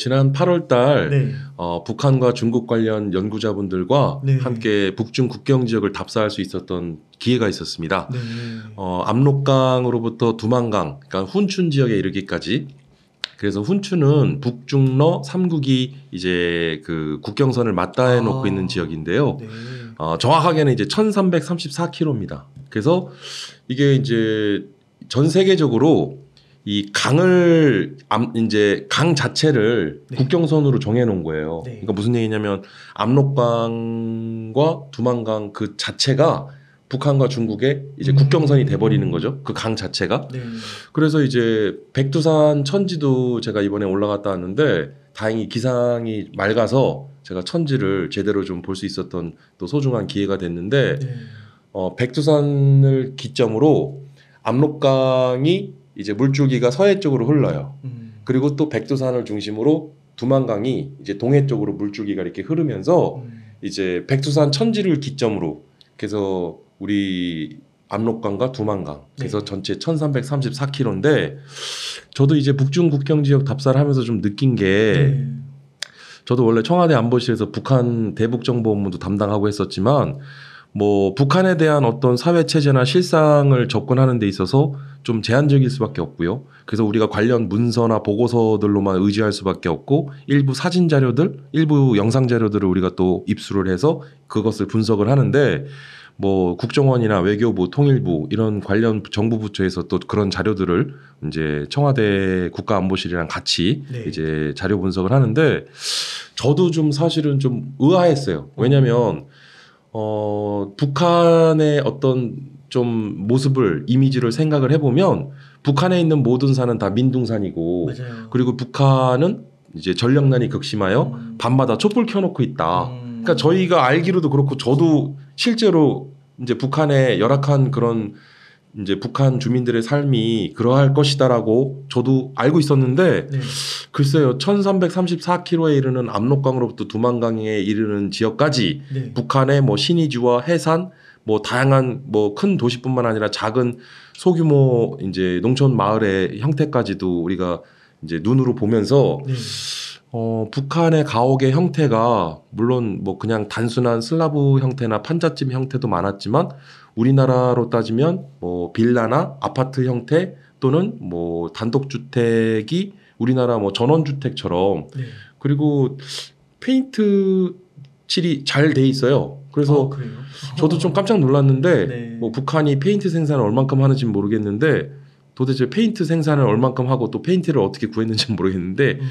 지난 8월달 네. 어, 북한과 중국 관련 연구자분들과 네. 함께 북중 국경 지역을 답사할 수 있었던 기회가 있었습니다. 네. 어, 압록강으로부터 두만강, 그러니까 훈춘 지역에 이르기까지. 그래서 훈춘은 북중러 삼국이 이제 그 국경선을 맞닿아 아. 놓고 아. 있는 지역인데요. 네. 어, 정확하게는 이제 1,334km입니다. 그래서 이게 이제 전 세계적으로 이 강을 암 이제 강 자체를 네. 국경선으로 정해놓은 거예요. 네. 그러니까 무슨 얘기냐면 압록강과 두만강 그 자체가 북한과 중국의 이제 음. 국경선이 돼버리는 음. 거죠. 그 강 자체가. 네. 그래서 이제 백두산 천지도 제가 이번에 올라갔다 왔는데 다행히 기상이 맑아서 제가 천지를 제대로 좀 볼 수 있었던 또 소중한 기회가 됐는데 네. 어, 백두산을 기점으로 압록강이 이제 물줄기가 서해 쪽으로 흘러요. 음. 그리고 또 백두산을 중심으로 두만강이 이제 동해 쪽으로 물줄기가 이렇게 흐르면서 음. 이제 백두산 천지를 기점으로 그래서 우리 압록강과 두만강 그래서 네. 전체 1334km인데 저도 이제 북중 국경 지역 답사를 하면서 좀 느낀 게 네. 저도 원래 청와대 안보실에서 북한 대북 정보 업무도 담당하고 했었지만 뭐 북한에 대한 어떤 사회 체제나 실상을 접근하는 데 있어서 좀 제한적일 수밖에 없고요. 그래서 우리가 관련 문서나 보고서들로만 의지할 수밖에 없고 일부 사진 자료들, 일부 영상 자료들을 우리가 또 입수를 해서 그것을 분석을 하는데 뭐 국정원이나 외교부, 통일부 이런 관련 정부 부처에서 또 그런 자료들을 이제 청와대 국가안보실이랑 같이 네. 이제 자료 분석을 하는데 저도 좀 사실은 좀 의아했어요. 왜냐면 하 어, 북한의 어떤 좀 모습을 이미지를 생각을 해보면 북한에 있는 모든 산은 다 민둥산이고 맞아요. 그리고 북한은 이제 전력난이 극심하여 음. 밤마다 촛불 켜놓고 있다. 음. 그러니까 저희가 알기로도 그렇고 저도 실제로 이제 북한의 열악한 그런 이제 북한 주민들의 삶이 그러할 것이다라고 저도 알고 있었는데 네. 글쎄요 1334km에 이르는 압록강으로부터 두만강에 이르는 지역까지 네. 북한의 뭐 신의주와 해산 뭐 다양한 뭐 큰 도시뿐만 아니라 작은 소규모 이제 농촌 마을의 형태까지도 우리가 이제 눈으로 보면서 네. 어, 북한의 가옥의 형태가 물론 뭐 그냥 단순한 슬라브 형태나 판잣집 형태도 많았지만 우리나라로 따지면 뭐 빌라나 아파트 형태 또는 뭐 단독주택이 우리나라 뭐 전원주택처럼 네. 그리고 페인트 칠이 잘 돼 있어요. 그래서 아, 저도 좀 깜짝 놀랐는데 네. 뭐 북한이 페인트 생산을 얼만큼 하는지는 모르겠는데 도대체 페인트 생산을 얼만큼 하고 또 페인트를 어떻게 구했는지는 모르겠는데 음.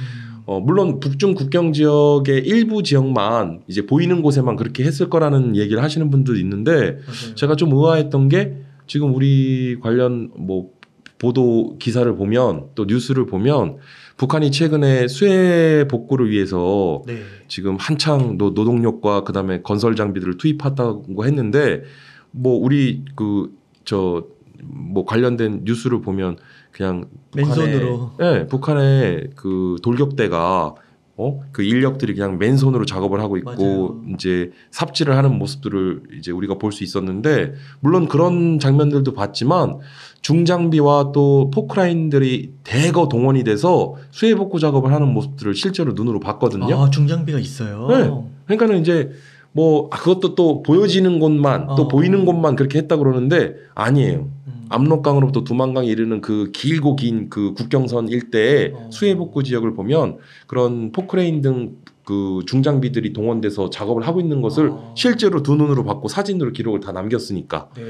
어, 물론 북중 국경 지역의 일부 지역만 이제 보이는 곳에만 그렇게 했을 거라는 얘기를 하시는 분들 있는데 맞아요. 제가 좀 의아했던 게 지금 우리 관련 뭐 보도 기사를 보면 또 뉴스를 보면 북한이 최근에 수해 복구를 위해서 네. 지금 한창 노동력과 그다음에 건설 장비들을 투입했다고 했는데 뭐 우리 그저 뭐 관련된 뉴스를 보면 그냥 맨손으로 북한에, 예, 네, 북한의 그 돌격대가 어? 그 인력들이 그냥 맨손으로 작업을 하고 있고 맞아요. 이제 삽질을 하는 모습들을 이제 우리가 볼 수 있었는데 물론 그런 장면들도 봤지만 중장비와 또 포크라인들이 대거 동원이 돼서 수해 복구 작업을 하는 모습들을 실제로 눈으로 봤거든요. 아, 중장비가 있어요. 네. 그러니까는 이제 뭐 아, 그것도 또 보여지는 곳만 어. 또 보이는 곳만 그렇게 했다 그러는데 아니에요. 음. 압록강으로부터 두만강에 이르는 그 길고 긴 그 국경선 일대에 어. 수해복구 지역을 보면 그런 포크레인 등 그 중장비들이 동원돼서 작업을 하고 있는 것을 어. 실제로 두 눈으로 봤고 사진으로 기록을 다 남겼으니까. 네.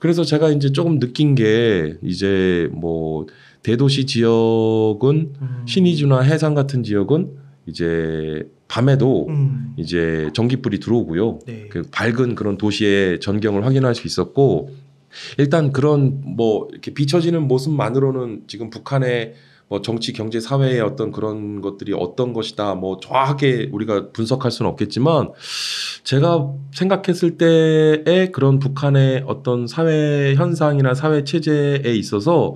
그래서 제가 이제 조금 느낀 게 이제 뭐 대도시 지역은 음. 신의주나 해상 같은 지역은 이제 밤에도 음. 이제 전기불이 들어오고요. 네. 그 밝은 그런 도시의 전경을 확인할 수 있었고 일단 그런 뭐 이렇게 비춰지는 모습만으로는 지금 북한의 뭐 정치 경제 사회의 어떤 그런 것들이 어떤 것이다 뭐 정확하게 우리가 분석할 수는 없겠지만 제가 생각했을 때의 그런 북한의 어떤 사회 현상이나 사회 체제에 있어서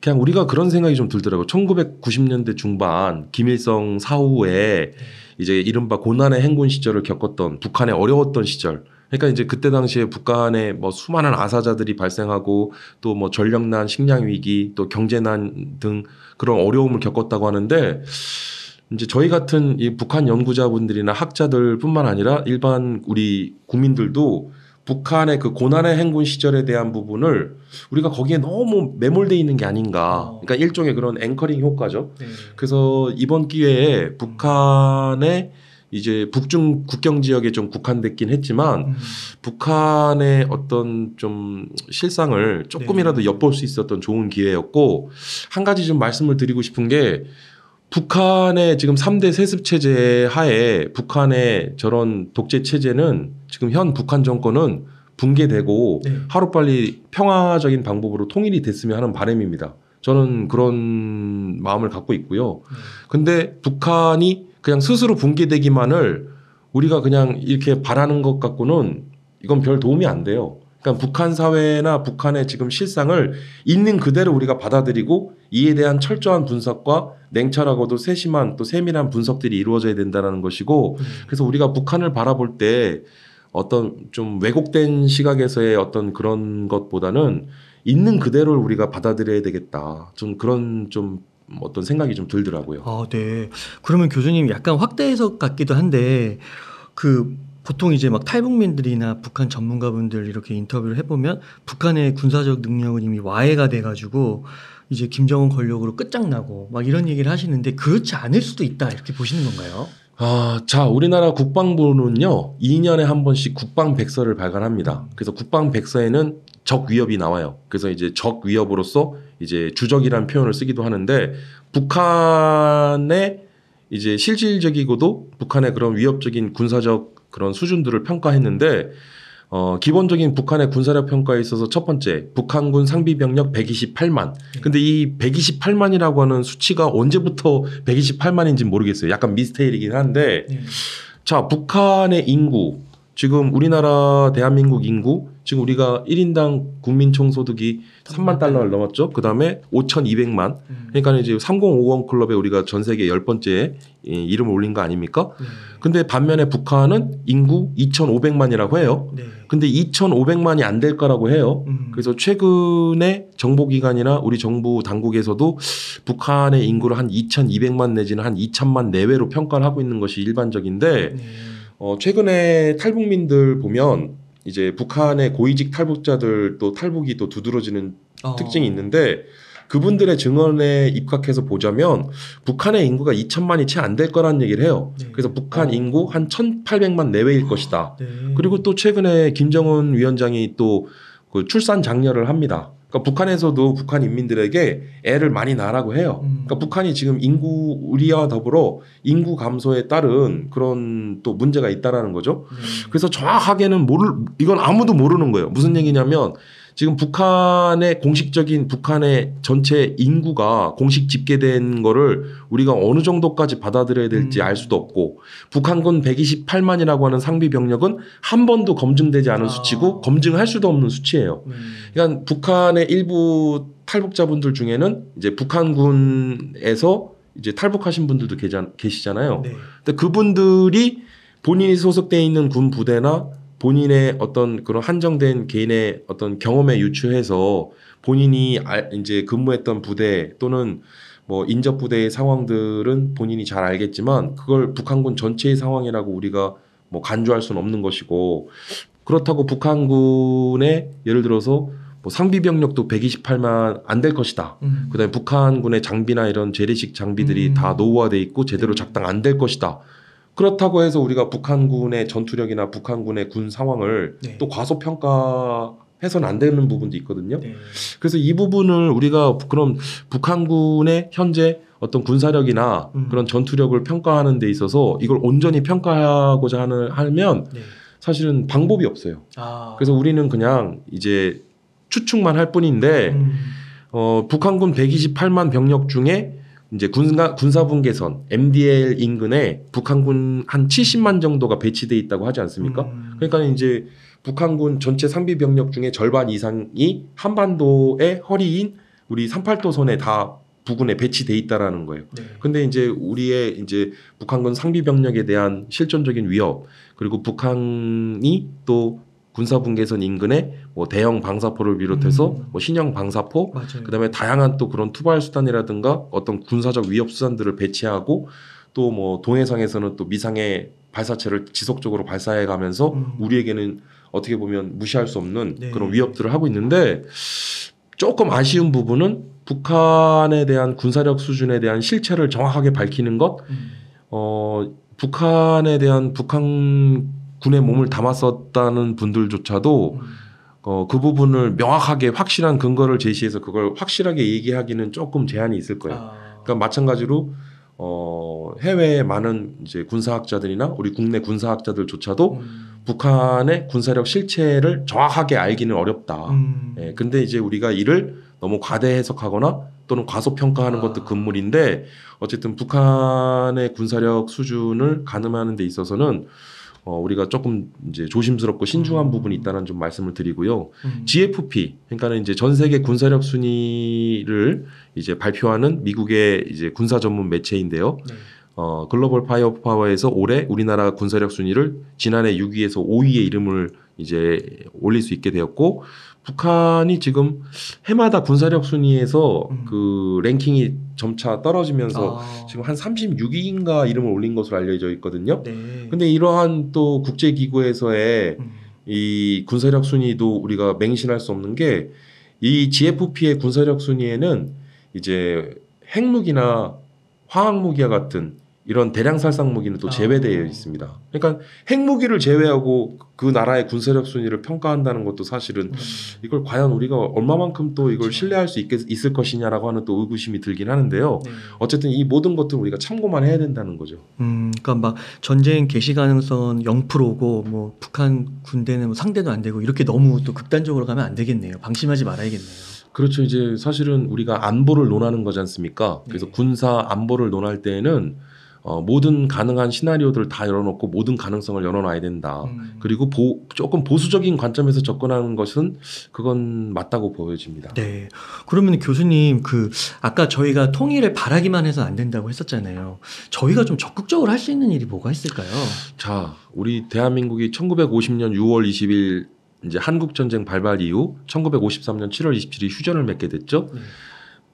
그냥 우리가 그런 생각이 좀 들더라고요. 1990년대 중반 김일성 사후에 이제 이른바 고난의 행군 시절을 겪었던 북한의 어려웠던 시절 그러니까 이제 그때 당시에 북한에 뭐 수많은 아사자들이 발생하고 또 뭐 전력난, 식량 위기, 또 경제난 등 그런 어려움을 겪었다고 하는데 이제 저희 같은 이 북한 연구자분들이나 학자들뿐만 아니라 일반 우리 국민들도 북한의 그 고난의 행군 시절에 대한 부분을 우리가 거기에 너무 매몰돼 있는 게 아닌가. 어. 그러니까 일종의 그런 앵커링 효과죠. 네. 그래서 이번 기회에 북한의 이제 북중 국경 지역에 좀 국한됐긴 했지만 음. 북한의 어떤 좀 실상을 조금이라도 네. 엿볼 수 있었던 좋은 기회였고 한 가지 좀 말씀을 드리고 싶은 게 북한의 지금 3대 세습 체제 하에 북한의 저런 독재 체제는 지금 현 북한 정권은 붕괴되고 네. 하루빨리 평화적인 방법으로 통일이 됐으면 하는 바람입니다. 저는 그런 마음을 갖고 있고요. 네. 근데 북한이 그냥 스스로 붕괴되기만을 우리가 그냥 이렇게 바라는 것 갖고는 이건 별 도움이 안 돼요. 그러니까 북한 사회나 북한의 지금 실상을 있는 그대로 우리가 받아들이고 이에 대한 철저한 분석과 냉철하고도 세심한 또 세밀한 분석들이 이루어져야 된다는 것이고 음. 그래서 우리가 북한을 바라볼 때 어떤 좀 왜곡된 시각에서의 어떤 그런 것보다는 있는 그대로를 우리가 받아들여야 되겠다. 좀 그런 좀 어떤 생각이 좀 들더라고요. 아, 네. 그러면 교수님 약간 확대 해석 같기도 한데 그 보통 이제 막 탈북민들이나 북한 전문가분들 이렇게 인터뷰를 해보면 북한의 군사적 능력은 이미 와해가 돼가지고 이제 김정은 권력으로 끝장나고 막 이런 얘기를 하시는데 그렇지 않을 수도 있다 이렇게 보시는 건가요? 아, 자, 우리나라 국방부는요, 2년에 한 번씩 국방백서를 발간합니다. 그래서 국방백서에는 적 위협이 나와요. 그래서 이제 적 위협으로서 이제 주적이라는 표현을 쓰기도 하는데, 북한의 이제 실질적이고도 북한의 그런 위협적인 군사적 그런 수준들을 평가했는데 어, 기본적인 북한의 군사력 평가에 있어서 첫 번째, 북한군 상비 병력 128만. 근데 이 128만이라고 하는 수치가 언제부터 128만인지 모르겠어요. 약간 미스테리이긴 한데, 네. 자, 북한의 인구, 지금 우리나라 대한민국 인구 지금 우리가 1인당 국민 총소득이 3만 달러를 넘었죠. 그다음에 5,200만. 음. 그러니까 이제 3050 클럽에 우리가 전 세계 열번째 예, 이름을 올린 거 아닙니까? 음. 근데 반면에 북한은 인구 2,500만이라고 해요. 네. 근데 2,500만이 안 될 거라고 해요. 음. 그래서 최근에 정보기관이나 우리 정부 당국에서도 북한의 인구를 한 2,200만 내지는 한 2,000만 내외로 평가를 하고 있는 것이 일반적인데 네. 어, 최근에 탈북민들 보면 이제 북한의 고위직 탈북자들 또 탈북이 또 두드러지는 어. 특징이 있는데 그분들의 증언에 입각해서 보자면 북한의 인구가 2천만이 채 안 될 거라는 얘기를 해요. 네. 그래서 북한 어. 인구 한 1,800만 내외일 것이다. 네. 그리고 또 최근에 김정은 위원장이 또그 출산 장려를 합니다. 그러니까 북한에서도 북한 인민들에게 애를 많이 낳으라고 해요. 음. 그러니까 북한이 지금 인구 우리와 더불어 인구 감소에 따른 그런 또 문제가 있다라는 거죠. 음. 그래서 정확하게는 모를 이건 아무도 모르는 거예요. 무슨 얘기냐면 지금 북한의 공식적인 북한의 전체 인구가 공식 집계된 거를 우리가 어느 정도까지 받아들여야 될지 음. 알 수도 없고 북한군 128만이라고 하는 상비 병력은 한 번도 검증되지 않은 아. 수치고 검증할 수도 없는 수치예요. 음. 그러니까 북한의 일부 탈북자분들 중에는 이제 북한군에서 이제 탈북하신 분들도 계시잖아요. 네. 근데 그분들이 본인이 소속돼 있는 군 부대나 본인의 어떤 그런 한정된 개인의 어떤 경험에 유추해서 본인이 아, 이제 근무했던 부대 또는 뭐 인접 부대의 상황들은 본인이 잘 알겠지만 그걸 북한군 전체의 상황이라고 우리가 뭐 간주할 수는 없는 것이고 그렇다고 북한군의 예를 들어서 뭐 상비 병력도 128만 안 될 것이다. 음. 그다음에 북한군의 장비나 이런 재래식 장비들이 음. 다 노후화돼 있고 제대로 음. 작당 안 될 것이다. 그렇다고 해서 우리가 북한군의 전투력이나 북한군의 군 상황을 네. 또 과소평가 해서는 안 되는 부분도 있거든요. 네. 그래서 이 부분을 우리가 그럼 북한군의 현재 어떤 군사력이나 음. 그런 전투력을 평가하는 데 있어서 이걸 온전히 평가하고자 하는, 하면 네. 사실은 방법이 없어요. 아. 그래서 우리는 그냥 이제 추측만 할 뿐인데 음. 어, 북한군 128만 병력 중에 이제 군사 군사분 계선 MDL 인근에 북한군 한 70만 정도가 배치돼 있다고 하지 않습니까? 음. 그러니까 이제 북한군 전체 상비 병력 중에 절반 이상이 한반도의 허리인 우리 38도선에 다 부근에 배치돼 있다라는 거예요. 네. 근데 이제 우리의 이제 북한군 상비 병력에 대한 실존적인 위협 그리고 북한이 또 군사분계선 인근에 뭐 대형 방사포를 비롯해서 음. 뭐 신형 방사포, 맞아요. 그다음에 다양한 또 그런 투발 수단이라든가 어떤 군사적 위협 수단들을 배치하고 또 뭐 동해상에서는 또 미상의 발사체를 지속적으로 발사해 가면서 음. 우리에게는 어떻게 보면 무시할 수 없는 네. 그런 위협들을 하고 있는데 조금 아쉬운 부분은 북한에 대한 군사력 수준에 대한 실체를 정확하게 밝히는 것, 음. 어, 북한에 대한 북한 군의 몸을 담았었다는 분들조차도 음. 어, 그 부분을 명확하게 확실한 근거를 제시해서 그걸 확실하게 얘기하기는 조금 제한이 있을 거예요. 아. 그러니까 마찬가지로 어, 해외의 많은 이제 군사학자들이나 우리 국내 군사학자들조차도 음. 북한의 군사력 실체를 정확하게 알기는 어렵다. 음. 예, 근데 이제 우리가 이를 너무 과대 해석하거나 또는 과소평가하는 아. 것도 금물인데 어쨌든 북한의 군사력 수준을 가늠하는 데 있어서는 어, 우리가 조금 이제 조심스럽고 신중한 음. 부분이 있다는 좀 말씀을 드리고요. 음. GFP 그러니까는 이제 전 세계 군사력 순위를 이제 발표하는 미국의 이제 군사 전문 매체인데요. 네. 어, 글로벌 파이어 파워에서 올해 우리나라 군사력 순위를 지난해 6위에서 5위의 이름을 이제 올릴 수 있게 되었고 북한이 지금 해마다 군사력 순위에서 음. 그 랭킹이 점차 떨어지면서 아. 지금 한 36위인가 이름을 올린 것으로 알려져 있거든요. 네. 근데 이러한 또 국제기구에서의 음. 이 군사력 순위도 우리가 맹신할 수 없는 게 이 GFP의 군사력 순위에는 이제 핵무기나 화학무기와 같은 이런 대량 살상 무기는 또 아. 제외되어 있습니다. 그러니까 핵무기를 제외하고 그 나라의 군사력 순위를 평가한다는 것도 사실은 음. 이걸 과연 우리가 얼마만큼 또 이걸 그렇죠. 신뢰할 수 있겠, 있을 것이냐라고 하는 또 의구심이 들긴 하는데요. 네. 어쨌든 이 모든 것들을 우리가 참고만 해야 된다는 거죠. 음, 그러니까 막 전쟁 개시 가능성 0%고 뭐 북한 군대는 뭐 상대도 안 되고 이렇게 너무 또 극단적으로 가면 안 되겠네요. 방심하지 말아야겠네요. 그렇죠. 이제 사실은 우리가 안보를 논하는 거지 않습니까? 그래서 네. 군사 안보를 논할 때에는 어, 모든 가능한 시나리오들을 다 열어놓고 모든 가능성을 열어놔야 된다. 음. 그리고 보, 조금 보수적인 관점에서 접근하는 것은 그건 맞다고 보여집니다. 네. 그러면 교수님 그 아까 저희가 통일을 바라기만 해서 안 된다고 했었잖아요. 저희가 좀 적극적으로 할 수 있는 일이 뭐가 있을까요? 자, 우리 대한민국이 1950년 6월 20일 이제 한국 전쟁 발발 이후 1953년 7월 27일 휴전을 맺게 됐죠. 음.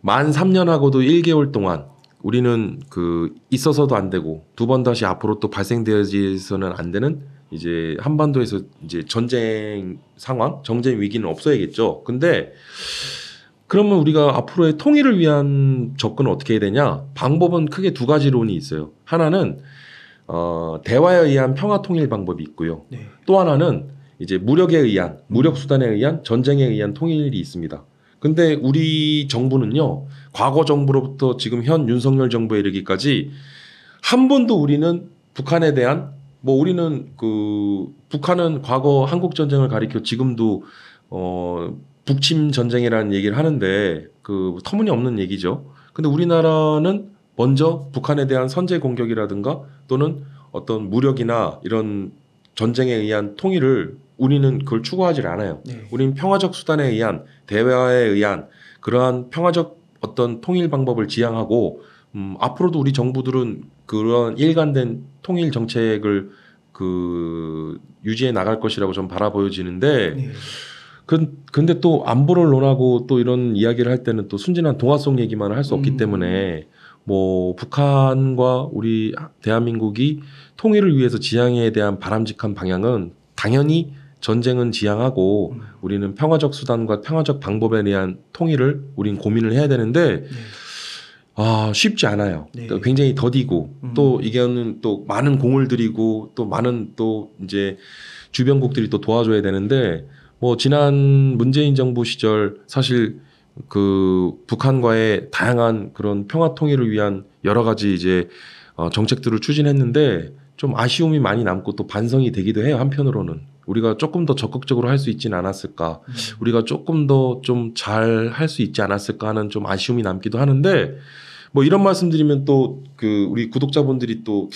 만 3년하고도 1개월 동안 우리는 그 있어서도 안 되고 두 번 다시 앞으로 또 발생되어서는 지안 되는 이제 한반도에서 이제 전쟁 상황, 정쟁 위기는 없어야겠죠. 근데 그러면 우리가 앞으로의 통일을 위한 접근은 어떻게 해야 되냐? 방법은 크게 두 가지론이 있어요. 하나는 어, 대화에 의한 평화 통일 방법이 있고요. 네. 또 하나는 이제 무력에 의한 무력 수단에 의한 전쟁에 의한 통일이 있습니다. 근데 우리 정부는요, 과거 정부로부터 지금 현 윤석열 정부에 이르기까지 한 번도 우리는 북한에 대한 뭐 우리는 그 북한은 과거 한국 전쟁을 가리켜 지금도 어 북침 전쟁이라는 얘기를 하는데 그 터무니없는 얘기죠. 근데 우리나라는 먼저 북한에 대한 선제 공격이라든가 또는 어떤 무력이나 이런 전쟁에 의한 통일을 우리는 그걸 추구하지 않아요. 네. 우리는 평화적 수단에 의한 대화에 의한 그러한 평화적 어떤 통일 방법을 지향하고 음, 앞으로도 우리 정부들은 그런 일관된 통일 정책을 그 유지해 나갈 것이라고 좀 바라보여지는데 네. 근데 또 안보를 논하고 또 이런 이야기를 할 때는 또 순진한 동화속 얘기만 할 수 없기 음. 때문에 뭐 북한과 우리 대한민국이 통일을 위해서 지향에 대한 바람직한 방향은 당연히 전쟁은 지양하고 음. 우리는 평화적 수단과 평화적 방법에 대한 통일을 우린 고민을 해야 되는데 네. 아 쉽지 않아요. 네. 그러니까 굉장히 더디고 음. 또 이게는 또 많은 공을 들이고 또 많은 또 이제 주변국들이 또 도와줘야 되는데 뭐 지난 문재인 정부 시절 사실 그 북한과의 다양한 그런 평화 통일을 위한 여러 가지 이제 어 정책들을 추진했는데 좀 아쉬움이 많이 남고 또 반성이 되기도 해요 한편으로는. 우리가 조금 더 적극적으로 할 수있진 않았을까, 음. 우리가 조금 더 좀 잘 할 수 있지 않았을까 하는 좀 아쉬움이 남기도 하는데 뭐 이런 말씀드리면 또 그 우리 구독자분들이 또또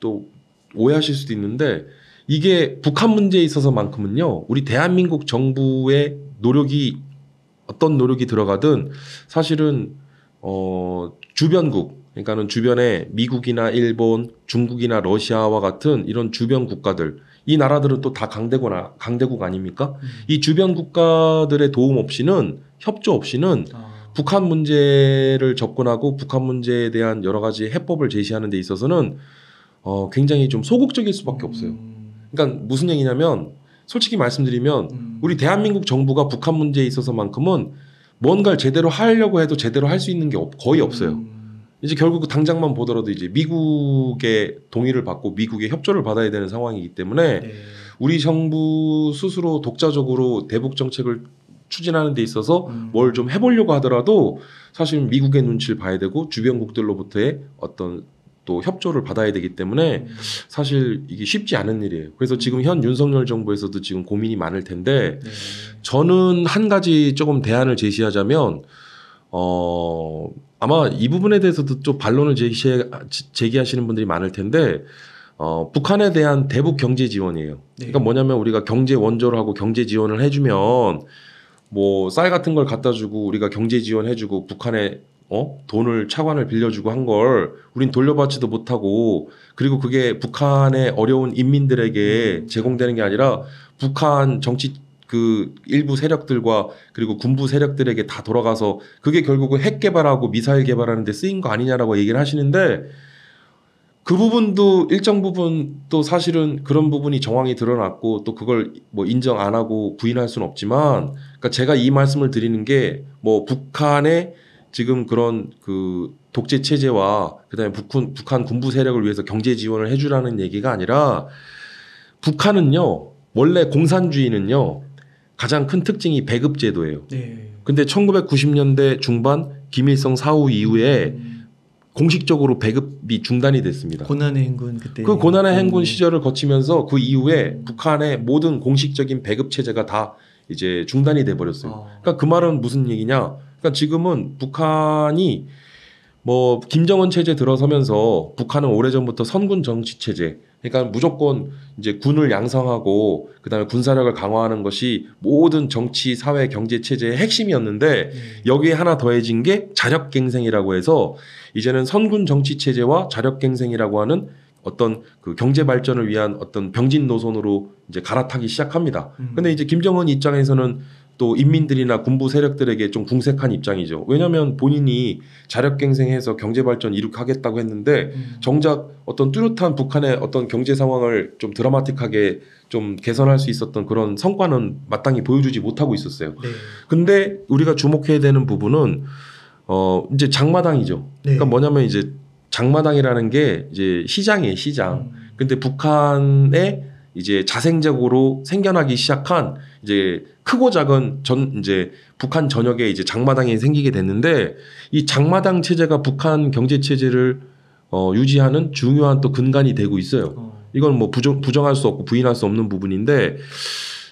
또 오해하실 수도 있는데 이게 북한 문제에 있어서만큼은요 우리 대한민국 정부의 노력이 어떤 노력이 들어가든 사실은 어 주변국 그러니까는 주변에 미국이나 일본, 중국이나 러시아와 같은 이런 주변 국가들 이 나라들은 또 다 강대구나 강대국 아닙니까? 음. 이 주변 국가들의 도움 없이는 협조 없이는 아. 북한 문제를 접근하고 북한 문제에 대한 여러 가지 해법을 제시하는 데 있어서는 어, 굉장히 좀 소극적일 수밖에 음. 없어요. 그러니까 무슨 얘기냐면 솔직히 말씀드리면 음. 우리 대한민국 정부가 북한 문제에 있어서만큼은 뭔가를 제대로 하려고 해도 제대로 할 수 있는 게 거의 없어요. 음. 이제 결국 그 당장만 보더라도 이제 미국의 동의를 받고 미국의 협조를 받아야 되는 상황이기 때문에 네. 우리 정부 스스로 독자적으로 대북 정책을 추진하는 데 있어서 음. 뭘좀 해보려고 하더라도 사실 미국의 눈치를 봐야 되고 주변국들로부터의 어떤 또 협조를 받아야 되기 때문에 음. 사실 이게 쉽지 않은 일이에요. 그래서 지금 현 윤석열 정부에서도 지금 고민이 많을 텐데 네. 저는 한 가지 조금 대안을 제시하자면 어 아마 이 부분에 대해서도 좀 반론을 제시해 제기하시는 분들이 많을 텐데 어, 북한에 대한 대북 경제 지원이에요. 네. 그러니까 뭐냐면 우리가 경제 원조를 하고 경제 지원을 해주면 뭐 쌀 같은 걸 갖다 주고 우리가 경제 지원해주고 북한에 어? 돈을 차관을 빌려주고 한 걸 우린 돌려받지도 못하고 그리고 그게 북한의 어려운 인민들에게 음. 제공되는 게 아니라 북한 정치 그 일부 세력들과 그리고 군부 세력들에게 다 돌아가서 그게 결국은 핵 개발하고 미사일 개발하는 데 쓰인 거 아니냐라고 얘기를 하시는데 그 부분도 일정 부분 또 사실은 그런 부분이 정황이 드러났고 또 그걸 뭐 인정 안 하고 부인할 수는 없지만 그러니까 제가 이 말씀을 드리는 게 뭐 북한의 지금 그런 그 독재 체제와 그다음에 북한 북한 군부 세력을 위해서 경제 지원을 해주라는 얘기가 아니라 북한은요 원래 공산주의는요 가장 큰 특징이 배급 제도예요. 네. 근데 1990년대 중반 김일성 사후 이후에 음. 공식적으로 배급이 중단이 됐습니다. 고난의 행군 그때 그 고난의 음. 행군 시절을 거치면서 그 이후에 북한의 모든 공식적인 배급 체제가 다 이제 중단이 돼 버렸어요. 아. 그러니까 그 말은 무슨 얘기냐? 그러니까 지금은 북한이 뭐 김정은 체제 들어서면서 북한은 오래전부터 선군 정치 체제 그러니까 무조건 이제 군을 양성하고 그다음에 군사력을 강화하는 것이 모든 정치, 사회, 경제 체제의 핵심이었는데 음. 여기에 하나 더해진 게 자력갱생이라고 해서 이제는 선군 정치 체제와 자력갱생이라고 하는 어떤 그 경제 발전을 위한 어떤 병진 노선으로 이제 갈아타기 시작합니다. 음. 근데 이제 김정은 입장에서는 또 인민들이나 군부 세력들에게 좀 궁색한 입장이죠. 왜냐하면 본인이 자력갱생해서 경제발전 이룩하겠다고 했는데 음. 정작 어떤 뚜렷한 북한의 어떤 경제 상황을 좀 드라마틱하게 좀 개선할 수 있었던 그런 성과는 마땅히 보여주지 못하고 있었어요. 네. 근데 우리가 주목해야 되는 부분은 어 이제 장마당이죠. 네. 그러니까 뭐냐면 이제 장마당이라는 게 이제 시장이에요, 시장. 음. 근데 북한의 이제 자생적으로 생겨나기 시작한 이제 크고 작은 전 이제 북한 전역에 이제 장마당이 생기게 됐는데 이 장마당 체제가 북한 경제 체제를 어, 유지하는 중요한 또 근간이 되고 있어요. 어. 이건 뭐 부정, 부정할 수 없고 부인할 수 없는 부분인데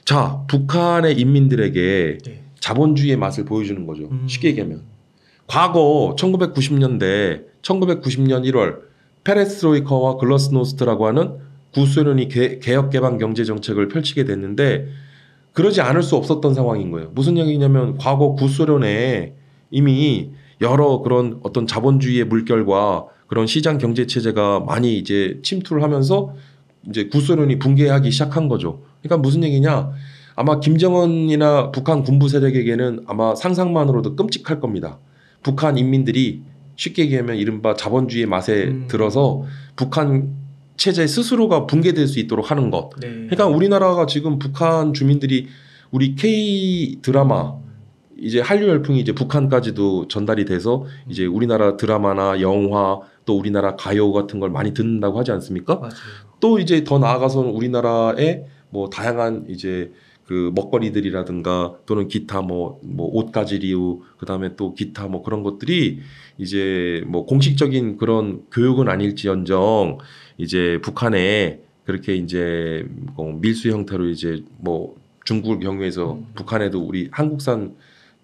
자 북한의 인민들에게 네. 자본주의의 맛을 보여주는 거죠. 음. 쉽게 얘기하면 과거 1990년대 1990년 1월 페레스로이커와 글러스노스트라고 하는 구소련이 개, 개혁 개방 경제 정책을 펼치게 됐는데 그러지 않을 수 없었던 상황인 거예요. 무슨 얘기냐면 과거 구소련에 이미 여러 그런 어떤 자본주의의 물결과 그런 시장 경제 체제가 많이 이제 침투를 하면서 이제 구소련이 붕괴하기 시작한 거죠. 그러니까 무슨 얘기냐? 아마 김정은이나 북한 군부 세력에게는 아마 상상만으로도 끔찍할 겁니다. 북한 인민들이 쉽게 얘기하면 이른바 자본주의 의 맛에 음. 들어서 북한 체제 스스로가 붕괴될 수 있도록 하는 것. 네. 그러니까 우리나라가 지금 북한 주민들이 우리 K 드라마 이제 한류 열풍이 이제 북한까지도 전달이 돼서 이제 우리나라 드라마나 영화 또 우리나라 가요 같은 걸 많이 듣는다고 하지 않습니까? 맞아요. 또 이제 더 나아가서는 우리나라의 뭐 다양한 이제 그 먹거리들이라든가 또는 기타 뭐, 뭐 옷가지류 그다음에 또 기타 뭐 그런 것들이 이제 뭐 공식적인 그런 교육은 아닐지언정 이제 북한에 그렇게 이제 뭐 밀수 형태로 이제 뭐 중국을 경유해서 음. 북한에도 우리 한국산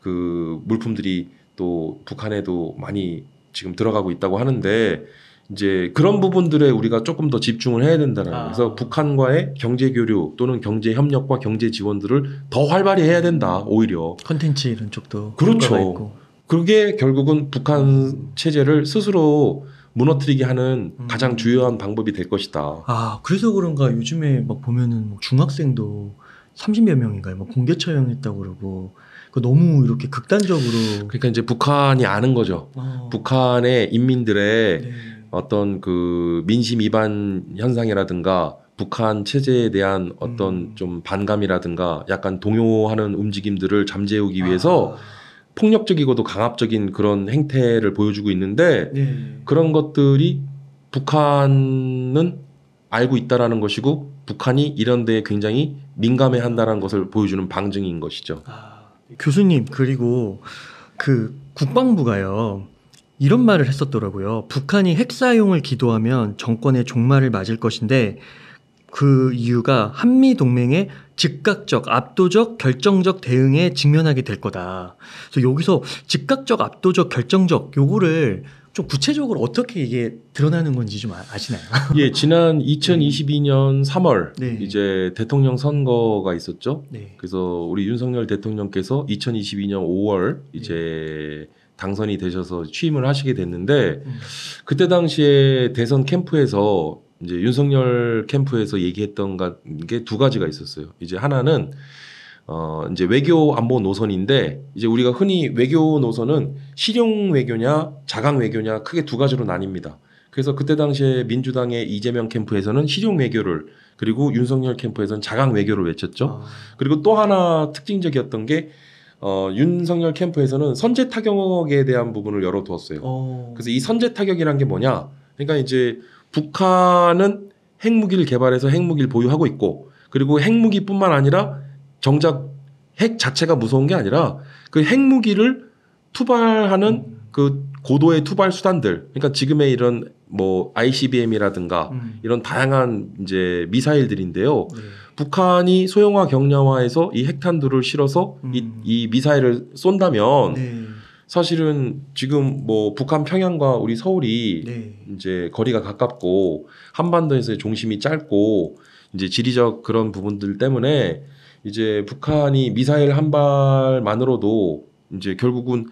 그 물품들이 또 북한에도 많이 지금 들어가고 있다고 하는데 이제 그런 부분들에 우리가 조금 더 집중을 해야 된다는 아. 그래서 북한과의 경제 교류 또는 경제 협력과 경제 지원들을 더 활발히 해야 된다 오히려 컨텐츠 이런 쪽도 그렇죠 그게 결국은 북한 체제를 스스로 무너뜨리게 하는 음. 가장 주요한 방법이 될 것이다. 아 그래서 그런가 요즘에 막 보면은 뭐 중학생도 30몇 명인가요? 막 공개 처형했다고 그러고 그 너무 이렇게 극단적으로 그러니까 이제 북한이 아는 거죠. 어. 북한의 인민들의 네. 어떤 그 민심 위반 현상이라든가 북한 체제에 대한 어떤 음. 좀 반감이라든가 약간 동요하는 움직임들을 잠재우기 위해서 아. 폭력적이고도 강압적인 그런 행태를 보여주고 있는데 네. 그런 것들이 북한은 알고 있다라는 것이고 북한이 이런 데에 굉장히 민감해 한다는 라 것을 보여주는 방증인 것이죠. 아, 교수님 그리고 그 국방부가요. 이런 말을 했었더라고요. 북한이 핵사용을 기도하면 정권의 종말을 맞을 것인데 그 이유가 한미 동맹의 즉각적, 압도적, 결정적 대응에 직면하게 될 거다. 그래서 여기서 즉각적, 압도적, 결정적 요거를 좀 구체적으로 어떻게 이게 드러나는 건지 좀 아, 아시나요? 예, 지난 2022년 3월 네. 이제 대통령 선거가 있었죠. 네. 그래서 우리 윤석열 대통령께서 2022년 5월 이제 네. 당선이 되셔서 취임을 하시게 됐는데 음. 그때 당시에 대선 캠프에서 이제 윤석열 캠프에서 얘기했던 게 두 가지가 있었어요. 이제 하나는 어 이제 외교 안보 노선인데 이제 우리가 흔히 외교 노선은 실용 외교냐 자강 외교냐 크게 두 가지로 나뉩니다. 그래서 그때 당시에 민주당의 이재명 캠프에서는 실용 외교를 그리고 윤석열 캠프에서는 자강 외교를 외쳤죠. 아. 그리고 또 하나 특징적이었던 게 어, 윤석열 캠프에서는 선제 타격에 대한 부분을 열어두었어요. 오. 어. 그래서 이 선제 타격이란 게 뭐냐? 그러니까 이제 북한은 핵무기를 개발해서 핵무기를 보유하고 있고 그리고 핵무기뿐만 아니라 정작 핵 자체가 무서운 게 아니라 그 핵무기를 투발하는 그 고도의 투발 수단들 그러니까 지금의 이런 뭐 ICBM이라든가 음. 이런 다양한 이제 미사일들인데요. 네. 북한이 소형화 경량화해서 이 핵탄두를 실어서 음. 이, 이 미사일을 쏜다면 네. 사실은 지금 뭐 북한 평양과 우리 서울이 네. 이제 거리가 가깝고 한반도에서의 중심이 짧고 이제 지리적 그런 부분들 때문에 이제 북한이 미사일 한 발만으로도 이제 결국은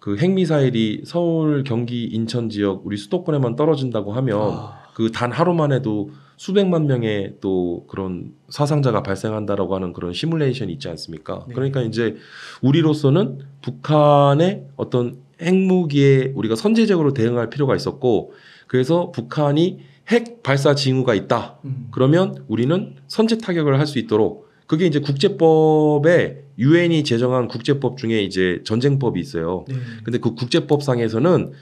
그 핵미사일이 서울, 경기, 인천 지역 우리 수도권에만 떨어진다고 하면 아. 그단 하루만 해도 수백만 명의 또 그런 사상자가 발생한다라고 하는 그런 시뮬레이션이 있지 않습니까? 네. 그러니까 이제 우리로서는 북한의 어떤 핵무기에 우리가 선제적으로 대응할 필요가 있었고 그래서 북한이 핵 발사 징후가 있다. 음. 그러면 우리는 선제 타격을 할 수 있도록 그게 이제 국제법에 유엔이 제정한 국제법 중에 이제 전쟁법이 있어요. 네. 근데 그 국제법상에서는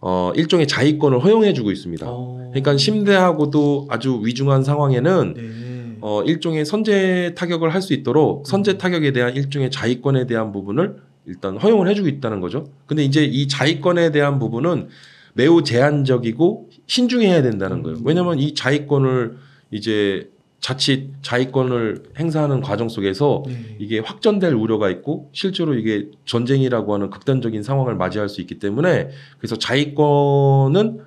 어, 일종의 자의권을 허용해주고 있습니다. 오. 어. 그러니까 심대하고도 아주 위중한 상황에는 네. 어, 일종의 선제 타격을 할 수 있도록 음. 선제 타격에 대한 일종의 자의권에 대한 부분을 일단 허용을 해주고 있다는 거죠. 근데 이제 이자의권에 대한 부분은 매우 제한적이고 신중해야 된다는 거예요. 음. 왜냐하면 이자의권을 이제 자칫 자위권을 행사하는 과정 속에서 네. 이게 확전될 우려가 있고 실제로 이게 전쟁이라고 하는 극단적인 상황을 맞이할 수 있기 때문에 그래서 자위권은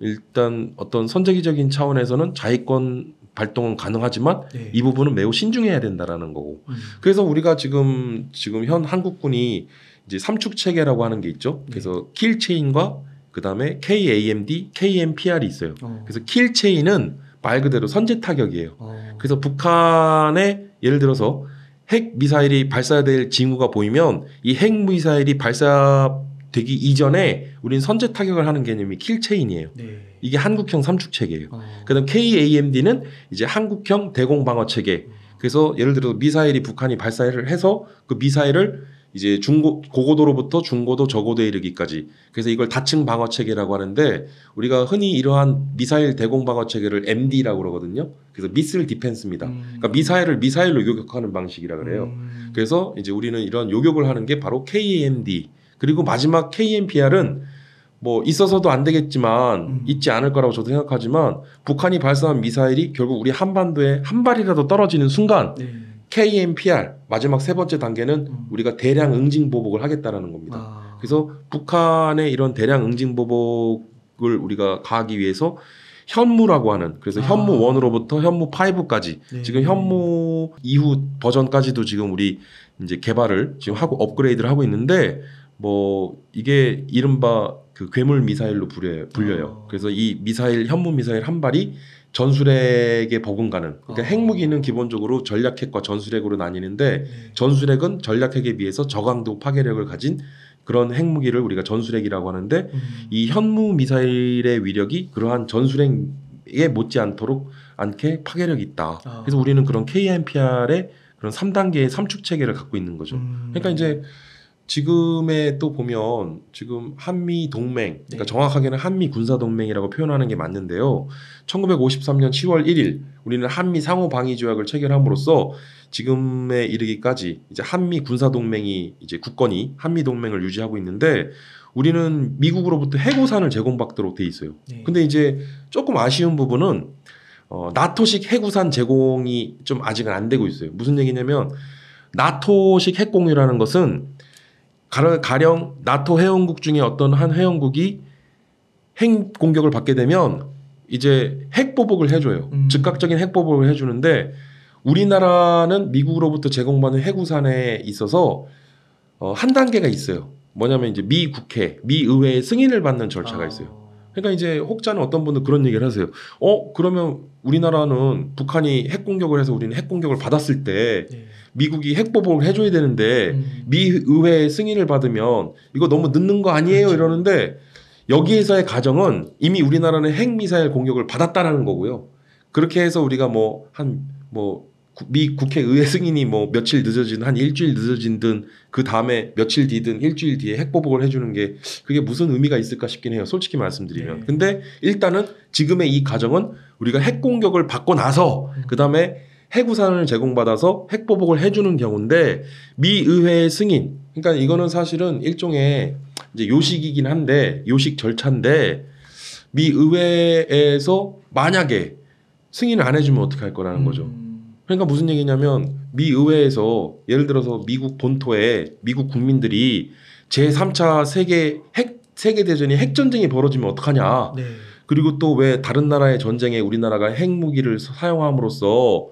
일단 어떤 선제기적인 차원에서는 자위권 발동은 가능하지만 네. 이 부분은 매우 신중해야 된다라는 거고 음. 그래서 우리가 지금 지금 현 한국군이 이제 삼축 체계라고 하는 게 있죠. 네. 그래서 네. 킬 체인과 그다음에 KAMD, KMPR이 있어요. 어. 그래서 킬 체인은 말 그대로 선제 타격이에요. 어. 그래서 북한의 예를 들어서 핵 미사일이 발사될 징후가 보이면 이 핵 미사일이 발사되기 이전에 우린 선제 타격을 하는 개념이 킬체인이에요. 네. 이게 한국형 삼축 체계예요. 어. 그다음 KAMD는 이제 한국형 대공 방어 체계. 음. 그래서 예를 들어 미사일이 북한이 발사를 해서 그 미사일을 이제 중고 고고도로부터 중고도 저고도에 이르기까지 그래서 이걸 다층 방어 체계라고 하는데 우리가 흔히 이러한 미사일 대공 방어 체계를 MD라고 그러거든요. 그래서 미스를 디펜스입니다. 음. 그러니까 미사일을 미사일로 요격하는 방식이라 그래요. 음. 그래서 이제 우리는 이런 요격을 하는 게 바로 KMD 그리고 마지막 KMPR은 뭐 있어서도 안 되겠지만 음. 있지 않을 거라고 저도 생각하지만 북한이 발사한 미사일이 결국 우리 한반도에 한 발이라도 떨어지는 순간 네. KMPR 마지막 세 번째 단계는 음. 우리가 대량 응징 보복을 하겠다라는 겁니다. 아. 그래서 북한의 이런 대량 응징 보복을 우리가 가하기 위해서 현무라고 하는 그래서 아. 현무 원으로부터 현무 5까지 네. 지금 현무 이후 버전까지도 지금 우리 이제 개발을 지금 하고 업그레이드를 하고 있는데 뭐 이게 이른바 그 괴물 미사일로 불려요. 불려요. 아. 그래서 이 미사일 현무 미사일 한 발이 전술핵의 버금가는 그러니까 아. 핵무기는 기본적으로 전략핵과 전술핵으로 나뉘는데 음. 전술핵은 전략핵에 비해서 저강도 파괴력을 가진 그런 핵무기를 우리가 전술핵이라고 하는데 음. 이 현무 미사일의 위력이 그러한 전술핵에 못지 않도록 않게 파괴력이 있다. 아. 그래서 우리는 그런 KMPR의 그런 3단계의 삼축 체계를 갖고 있는 거죠. 음. 그러니까 이제 지금에 또 보면 지금 한미 동맹, 그러니까 네. 정확하게는 한미 군사 동맹이라고 표현하는 게 맞는데요. 1953년 10월 1일 우리는 한미 상호 방위 조약을 체결함으로써 지금에 이르기까지 이제 한미 군사 동맹이 이제 국권이 한미 동맹을 유지하고 있는데 우리는 미국으로부터 해구산을 제공받도록 돼 있어요. 네. 근데 이제 조금 아쉬운 부분은 어, 나토식 해구산 제공이 좀 아직은 안 되고 있어요. 무슨 얘기냐면 나토식 핵공유라는 것은 가령 나토 회원국 중에 어떤 한 회원국이 핵 공격을 받게 되면 이제 핵 보복을 해줘요. 음. 즉각적인 핵 보복을 해주는데 우리나라는 미국으로부터 제공받는 핵우산에 있어서 어, 한 단계가 있어요. 뭐냐면 이제 미 국회, 미 의회의 승인을 받는 절차가 아. 있어요. 그러니까 이제 혹자는 어떤 분들 그런 얘기를 하세요. 어 그러면 우리나라는 북한이 핵 공격을 해서 우리는 핵 공격을 받았을 때 네. 미국이 핵 보복을 해줘야 되는데 음. 미 의회의 승인을 받으면 이거 너무 늦는 거 아니에요 그렇죠. 이러는데 여기에서의 가정은 이미 우리나라는 핵 미사일 공격을 받았다라는 거고요. 그렇게 해서 우리가 뭐 한뭐 미 국회의회 승인이 뭐 며칠 늦어진 한 일주일 늦어진 든그 다음에 며칠 뒤든 일주일 뒤에 핵보복을 해주는 게 그게 무슨 의미가 있을까 싶긴 해요. 솔직히 말씀드리면. 네. 근데 일단은 지금의 이 과정은 우리가 핵 공격을 받고 나서 음. 그 다음에 핵우산을 제공받아서 핵보복을 해주는 경우인데 미 의회의 승인. 그러니까 이거는 사실은 일종의 이제 요식이긴 한데 요식 절차인데 미 의회에서 만약에 승인을 안 해주면 어떻게 할 거라는 음. 거죠. 그러니까 무슨 얘기냐면 미 의회에서 예를 들어서 미국 본토에 미국 국민들이 제3차 세계 핵 세계 대전이 핵 전쟁이 벌어지면 어떡하냐. 네. 그리고 또 왜 다른 나라의 전쟁에 우리나라가 핵무기를 사용함으로써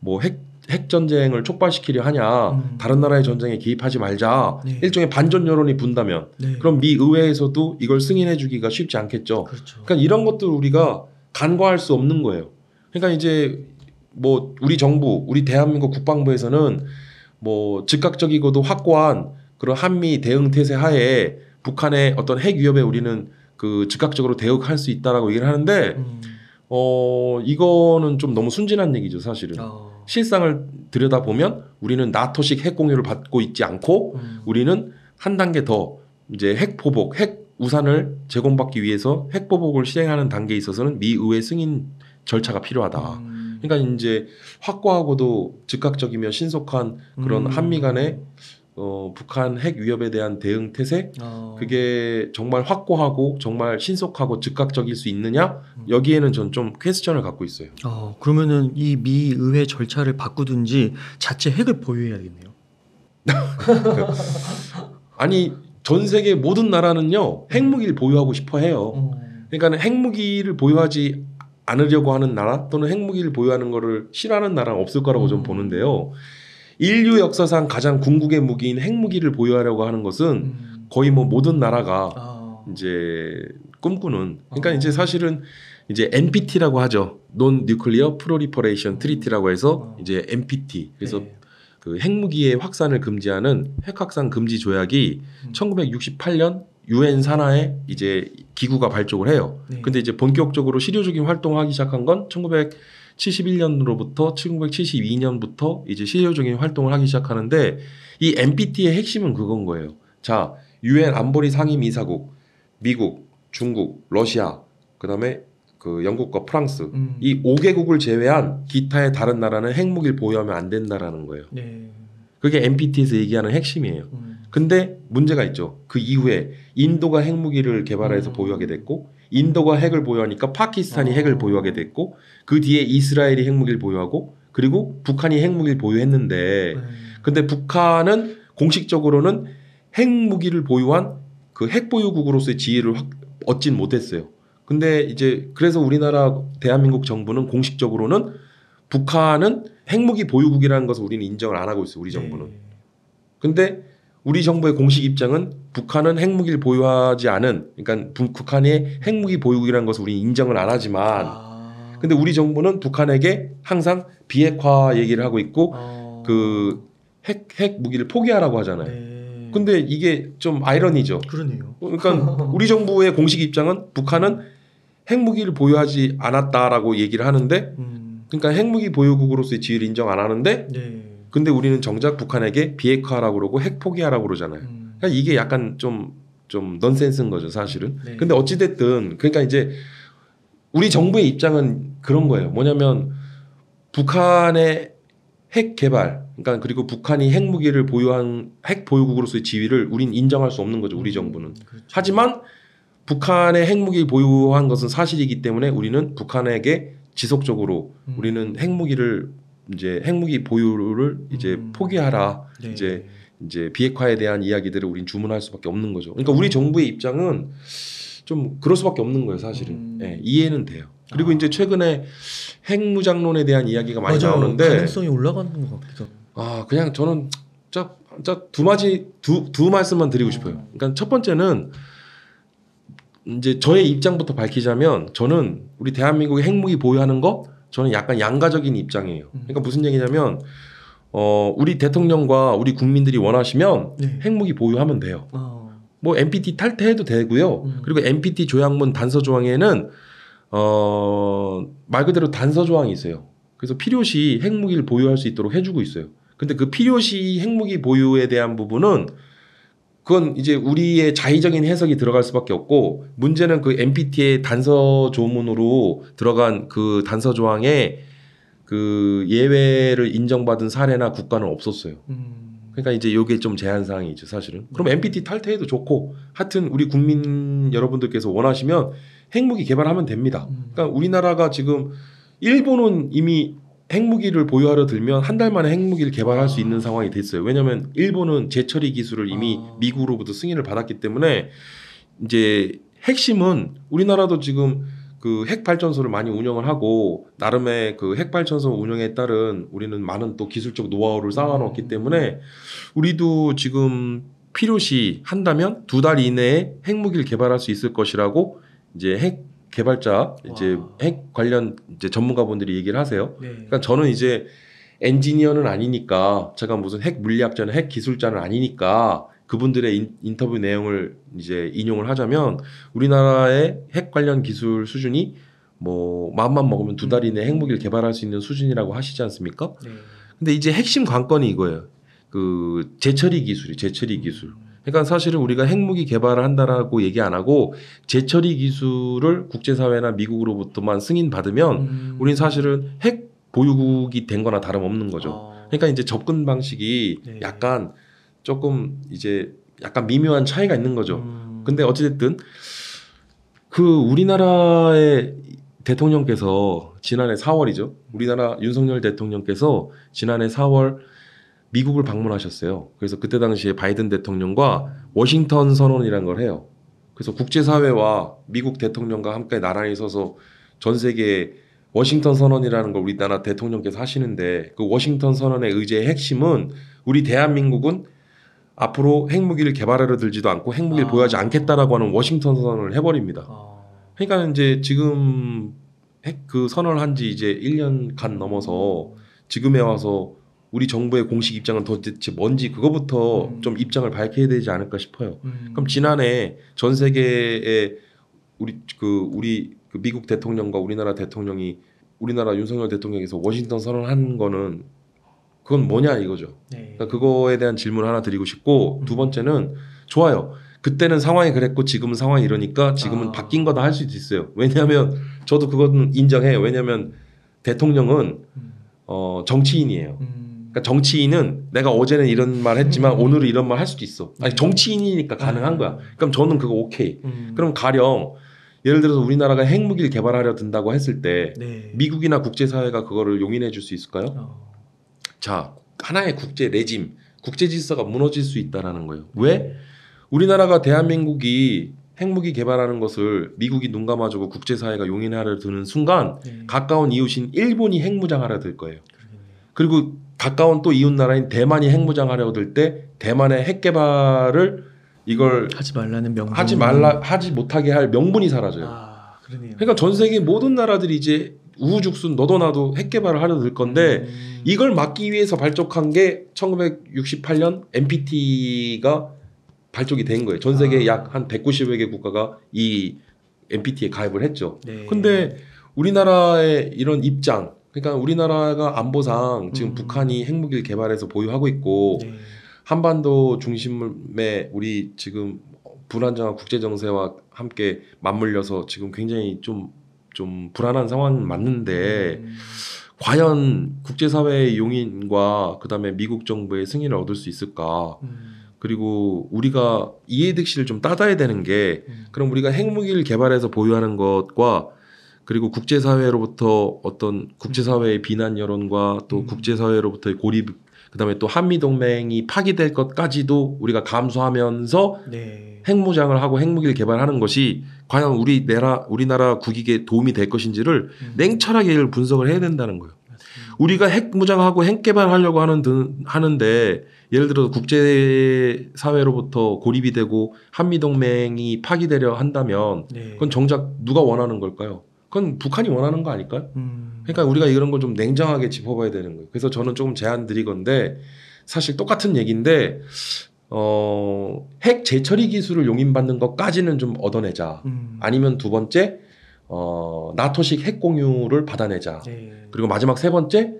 뭐 핵 핵전쟁을 촉발시키려 하냐, 음. 다른 나라의 전쟁에 개입하지 말자, 네. 일종의 반전 여론이 분다면, 네. 그럼 미 의회에서도 이걸 승인해주기가 쉽지 않겠죠. 그렇죠. 그러니까 이런 것들 우리가 간과할 수 없는 거예요. 그러니까 이제 뭐 우리 정부, 우리 대한민국 국방부에서는 뭐 즉각적이고도 확고한 그런 한미 대응 태세 하에 북한의 어떤 핵 위협에 우리는 그 즉각적으로 대응할 수 있다라고 얘기를 하는데 음. 어 이거는 좀 너무 순진한 얘기죠 사실은 어. 실상을 들여다 보면 우리는 나토식 핵 공유를 받고 있지 않고 음. 우리는 한 단계 더 이제 핵 보복 핵 우산을 제공받기 위해서 핵 보복을 시행하는 단계에 있어서는 미 의회 승인 절차가 필요하다. 음. 그러니까 이제 확고하고도 즉각적이며 신속한 그런 음. 한미 간의 어, 북한 핵 위협에 대한 대응 태세 어. 그게 정말 확고하고 정말 신속하고 즉각적일 수 있느냐 음. 여기에는 전좀 퀘스천을 갖고 있어요. 어, 그러면은 이미 의회 절차를 바꾸든지 자체 핵을 보유해야겠네요. 아니 전 세계 모든 나라는요 핵무기를 보유하고 싶어 해요. 그러니까 핵무기를 보유하지 않으려고 하는 나라 또는 핵무기를 보유하는 것을 싫어하는 나라는 없을 거라고 좀 음. 보는데요. 인류 역사상 가장 궁극의 무기인 핵무기를 보유하려고 하는 것은 음. 거의 뭐 모든 나라가 아. 이제 꿈꾸는 그러니까 아. 이제 사실은 이제 NPT라고 하죠. 논 뉴클리어 프로리퍼레이션 트리티라고 해서 어. 이제 NPT. 그래서 네. 그 핵무기의 확산을 금지하는 핵확산 금지 조약이 음. 1968년 유엔 산하에 이제 기구가 발족을 해요. 네. 근데 이제 본격적으로 실효적인 활동하기 시작한 건 1971년으로부터 1972년부터 이제 실효적인 활동을 하기 시작하는데 이 NPT의 핵심은 그건 거예요. 자, 유엔 안보리 상임이사국 미국, 중국, 러시아, 그다음에 그 영국과 프랑스 음. 이 5개국을 제외한 기타의 다른 나라는 핵무기를 보유하면 안 된다라는 거예요. 네. 그게 NPT에서 얘기하는 핵심이에요. 음. 근데 문제가 있죠. 그 이후에 인도가 핵무기를 개발해서 음. 보유하게 됐고 인도가 핵을 보유하니까 파키스탄이 어. 핵을 보유하게 됐고 그 뒤에 이스라엘이 핵무기를 보유하고 그리고 북한이 핵무기를 보유했는데 음. 근데 북한은 공식적으로는 핵무기를 보유한 그 핵보유국으로서의 지위를 확 얻진 못했어요. 근데 이제 그래서 우리나라 대한민국 정부는 공식적으로는 북한은 핵무기 보유국이라는 것을 우리는 인정을 안 하고 있어요. 우리 정부는. 네. 근데 우리 정부의 공식 입장은 북한은 핵무기를 보유하지 않은 그러니까 북한의 핵무기 보유국이라는 것을 우리 인정을 안 하지만 아... 근데 우리 정부는 북한에게 항상 비핵화 얘기를 하고 있고 아... 그핵 핵무기를 포기하라고 하잖아요. 네... 근데 이게 좀 아이러니죠. 그러네요. 그러니까 우리 정부의 공식 입장은 북한은 핵무기를 보유하지 않았다라고 얘기를 하는데 음... 그러니까 핵무기 보유국으로서의 지위를 인정 안 하는데 네... 근데 우리는 정작 북한에게 비핵화라고 그러고 핵 포기하라고 그러잖아요. 음. 그러니까 이게 약간 좀좀 좀 넌센스인 거죠, 사실은. 네. 근데 어찌 됐든 그러니까 이제 우리 정부의 입장은 그런 거예요. 뭐냐면 북한의 핵 개발, 그러니까 그리고 북한이 핵 무기를 보유한 핵 보유국으로서의 지위를 우린 인정할 수 없는 거죠, 우리 음, 정부는. 그렇죠. 하지만 북한의 핵 무기 보유한 것은 사실이기 때문에 우리는 북한에게 지속적으로 음. 우리는 핵무기를 이제 핵무기 보유를 이제 음. 포기하라. 네. 이제 이제 비핵화에 대한 이야기들을 우린 주문할 수밖에 없는 거죠. 그러니까 우리 정부의 입장은 좀 그럴 수밖에 없는 거예요, 사실은. 음. 예, 이해는 돼요. 그리고 아. 이제 최근에 핵무장론에 대한 이야기가 많이 맞아요. 나오는데 가능성이 올라가는 것 같기도. 아, 그냥 저는 자두 마지 두두 말씀만 드리고 음. 싶어요. 그러니까 첫 번째는 이제 저의 입장부터 밝히자면 저는 우리 대한민국이 핵무기 보유하는 거 저는 약간 양가적인 입장이에요. 음. 그러니까 무슨 얘기냐면 어, 우리 대통령과 우리 국민들이 원하시면 네. 핵무기 보유하면 돼요. 어. 뭐 NPT 탈퇴해도 되고요. 음. 그리고 NPT 조약문 단서 조항에는 어, 말 그대로 단서 조항이 있어요. 그래서 필요시 핵무기를 보유할 수 있도록 해주고 있어요. 근데 그 필요시 핵무기 보유에 대한 부분은 그건 이제 우리의 자의적인 해석이 들어갈 수밖에 없고 문제는 그 MPT의 단서 조문으로 들어간 그 단서 조항에 그 예외를 인정받은 사례나 국가는 없었어요. 음. 그러니까 이제 이게 좀 제한 사항이죠, 사실은. 네. 그럼 MPT 탈퇴해도 좋고 하여튼 우리 국민 여러분들께서 원하시면 핵무기 개발하면 됩니다. 음. 그러니까 우리나라가 지금 일본은 이미 핵무기를 보유하려 들면 한 달 만에 핵무기를 개발할 아. 수 있는 상황이 됐어요. 왜냐하면 일본은 재처리 기술을 이미 아. 미국으로부터 승인을 받았기 때문에 이제 핵심은 우리나라도 지금 그 핵발전소를 많이 운영을 하고 나름의 그 핵발전소 운영에 따른 우리는 많은 또 기술적 노하우를 쌓아놓기 음. 때문에 우리도 지금 필요시 한다면 두 달 이내에 핵무기를 개발할 수 있을 것이라고 이제 핵 개발자 이제 와. 핵 관련 이제 전문가분들이 얘기를 하세요. 네. 그러니까 저는 이제 엔지니어는 아니니까 제가 무슨 핵 물리학자는 핵 기술자는 아니니까 그분들의 인, 터뷰 내용을 이제 인용을 하자면 우리나라의 핵 관련 기술 수준이 뭐 마음만 먹으면 두 달 이내 핵무기를 개발할 수 있는 수준이라고 하시지 않습니까? 네. 근데 이제 핵심 관건이 이거예요. 그 재처리 기술이 재처리 기술. 그러니까 사실은 우리가 핵무기 개발을 한다라고 얘기 안 하고 재처리 기술을 국제사회나 미국으로부터만 승인받으면 음. 우린 사실은 핵 보유국이 된 거나 다름없는 거죠. 아. 그러니까 이제 접근 방식이 네. 약간 조금 이제 약간 미묘한 차이가 있는 거죠. 음. 근데 어찌됐든 그 우리나라의 대통령께서 지난해 4월이죠. 우리나라 윤석열 대통령께서 지난해 4월 미국을 방문하셨어요. 그래서 그때 당시에 바이든 대통령과 워싱턴 선언이라는 걸 해요. 그래서 국제사회와 미국 대통령과 함께 나란히 서서 전 세계에 워싱턴 선언이라는 걸 우리나라 대통령께서 하시는데 그 워싱턴 선언의 의제의 핵심은 우리 대한민국은 앞으로 핵무기를 개발하려 들지도 않고 핵무기를 아. 보유하지 않겠다라고 하는 워싱턴 선언을 해버립니다. 아. 그러니까 이제 지금 핵그 선언을 한 지 이제 1년간 넘어서 지금에 와서 우리 정부의 공식 입장은 도대체 뭔지 그거부터 음. 좀 입장을 밝혀야 되지 않을까 싶어요. 음. 그럼 지난해 전 세계에 우리 그 우리 그 미국 대통령과 우리나라 대통령이 우리나라 윤석열 대통령에서 워싱턴 선언한 거는 그건 뭐냐 이거죠. 네. 그러니까 그거에 대한 질문 하나 드리고 싶고 음. 두 번째는 좋아요. 그때는 상황이 그랬고 지금은 상황이 이러니까 지금은 아. 바뀐 거다 할 수도 있어요. 왜냐하면 저도 그거는 인정해요. 왜냐하면 대통령은 음. 어, 정치인이에요. 음. 그러니까 정치인은 내가 어제는 이런 말 했지만 음. 오늘은 이런 말 할 수도 있어. 아니 음. 정치인이니까 가능한 음. 거야. 그럼 저는 그거 오케이. 음. 그럼 가령 예를 들어서 우리나라가 핵무기를 개발하려 든다고 했을 때 네. 미국이나 국제사회가 그거를 용인해 줄 수 있을까요? 어. 자 하나의 국제 레짐, 국제 질서가 무너질 수 있다라는 거예요. 네. 왜? 우리나라가 대한민국이 핵무기 개발하는 것을 미국이 눈 감아주고 국제사회가 용인하려 드는 순간 네. 가까운 이웃인 일본이 핵무장하려 들 거예요. 그러겠네요. 그리고 가까운 또 이웃 나라인 대만이 핵무장하려고 들 때 대만의 핵 개발을 이걸 하지 말라는 명분 하지 말라 하지 못하게 할 명분이 사라져요. 아, 그러니까전 세계 모든 나라들이 이제 우후죽순 너도 나도 핵 개발을 하려 들 건데 음. 이걸 막기 위해서 발족한 게 1968년 NPT가 발족이 된 거예요. 전 세계 아. 약한 190여 개 국가가 이 NPT에 가입을 했죠. 네. 근데 우리나라의 이런 입장 그러니까 우리나라가 안보상 지금 음. 북한이 핵무기를 개발해서 보유하고 있고 네. 한반도 중심의 우리 지금 불안정한 국제 정세와 함께 맞물려서 지금 굉장히 좀좀 좀 불안한 상황은 맞는데 음. 과연 국제사회의 용인과 그다음에 미국 정부의 승인을 얻을 수 있을까? 음. 그리고 우리가 이해득실을 좀 따져야 되는 게 음. 그럼 우리가 핵무기를 개발해서 보유하는 것과 그리고 국제사회로부터 어떤 국제사회의 비난 여론과 또 음. 국제사회로부터의 고립 그다음에 또 한미 동맹이 파기될 것까지도 우리가 감수하면서 네. 핵무장을 하고 핵무기를 개발하는 것이 과연 우리 나라 우리나라 국익에 도움이 될 것인지를 음. 냉철하게 분석을 해야 된다는 거예요. 맞습니다. 우리가 핵무장하고 핵개발하려고 하는 등, 하는데 예를 들어서 국제 사회로부터 고립이 되고 한미 동맹이 파기되려 한다면 네. 그건 정작 누가 원하는 걸까요? 그건 북한이 원하는 거 아닐까요? 음. 그러니까 우리가 이런 걸 좀 냉정하게 짚어봐야 되는 거예요. 그래서 저는 조금 제안 드리건데 사실 똑같은 얘기인데 어, 핵 재처리 기술을 용인받는 것까지는 좀 얻어내자. 음. 아니면 두 번째 어, 나토식 핵 공유를 받아내자. 네. 그리고 마지막 세 번째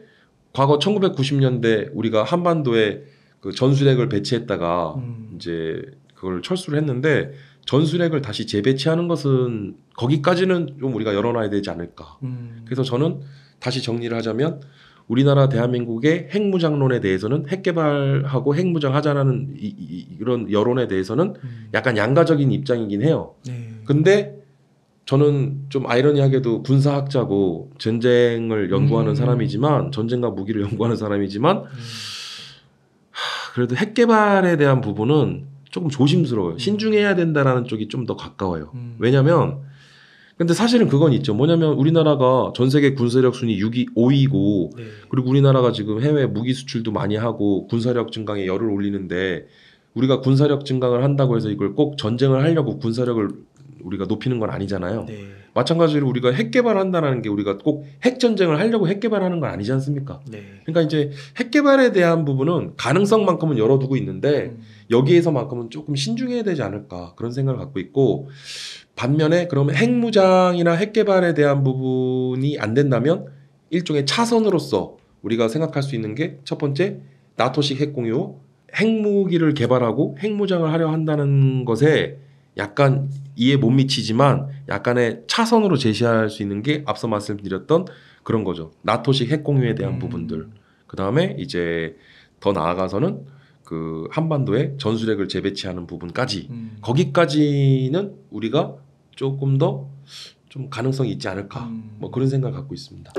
과거 1990년대 우리가 한반도에 그 전술핵을 배치했다가 음. 이제 그걸 철수를 했는데 전술핵을 다시 재배치하는 것은 거기까지는 좀 우리가 열어놔야 되지 않을까. 음. 그래서 저는 다시 정리를 하자면 우리나라 대한민국의 핵무장론에 대해서는 핵개발하고 핵무장하자라는 이, 이이런 여론에 대해서는 음. 약간 양가적인 입장이긴 해요. 네. 근데 저는 좀 아이러니하게도 군사학자고 전쟁을 연구하는 음. 사람이지만 전쟁과 무기를 연구하는 사람이지만 음. 하, 그래도 핵개발에 대한 부분은 조금 조심스러워요. 음. 신중해야 된다라는 쪽이 좀 더 가까워요. 음. 왜냐면 근데 사실은 그건 있죠. 뭐냐면 우리나라가 전 세계 군사력 순위 6위, 5위고 네. 그리고 우리나라가 지금 해외 무기 수출도 많이 하고 군사력 증강에 열을 올리는데 우리가 군사력 증강을 한다고 해서 이걸 꼭 전쟁을 하려고 군사력을 우리가 높이는 건 아니잖아요. 네. 마찬가지로 우리가 핵 개발한다라는 게 우리가 꼭 핵 전쟁을 하려고 핵 개발하는 건 아니지 않습니까? 네. 그러니까 이제 핵 개발에 대한 부분은 가능성만큼은 열어두고 있는데 음. 여기에서만큼은 조금 신중해야 되지 않을까 그런 생각을 갖고 있고 반면에 그러면 핵무장이나 핵 개발에 대한 부분이 안 된다면 일종의 차선으로서 우리가 생각할 수 있는 게 첫 번째 나토식 핵공유 핵무기를 개발하고 핵무장을 하려 한다는 것에 약간 이에 못 미치지만 약간의 차선으로 제시할 수 있는 게 앞서 말씀드렸던 그런 거죠. 나토식 핵공유에 대한 음. 부분들. 그 다음에 이제 더 나아가서는 그 한반도에 전술핵을 재배치하는 부분까지 음. 거기까지는 우리가 조금 더 좀 가능성이 있지 않을까 음. 뭐 그런 생각 갖고 있습니다.